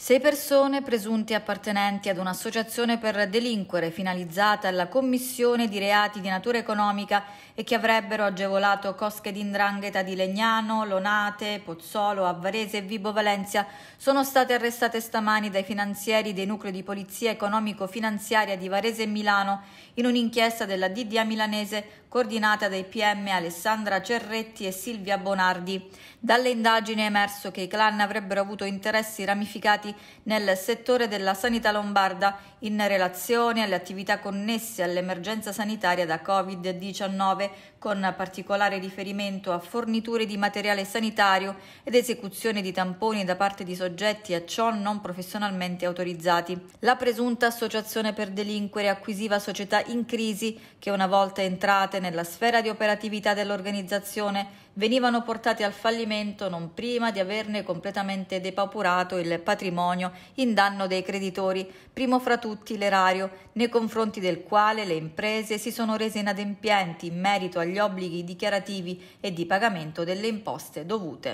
Sei persone presunti appartenenti ad un'associazione per delinquere finalizzata alla commissione di reati di natura economica e che avrebbero agevolato cosche d'indrangheta di Legnano, Lonate, Pozzolo, Avvarese e Vibo Valencia sono state arrestate stamani dai finanzieri dei nuclei di polizia economico-finanziaria di Varese e Milano in un'inchiesta della DDA milanese coordinata dai PM Alessandra Cerretti e Silvia Bonardi. Dalle indagini è emerso che i clan avrebbero avuto interessi ramificati nel settore della sanità lombarda in relazione alle attività connesse all'emergenza sanitaria da Covid-19, con particolare riferimento a forniture di materiale sanitario ed esecuzione di tamponi da parte di soggetti a ciò non professionalmente autorizzati. La presunta associazione per delinquere acquisiva società in crisi che una volta entrate collocate nella sfera di operatività dell'organizzazione venivano portati al fallimento non prima di averne completamente depauperato il patrimonio in danno dei creditori, primo fra tutti l'erario, nei confronti del quale le imprese si sono rese inadempienti in merito agli obblighi dichiarativi e di pagamento delle imposte dovute.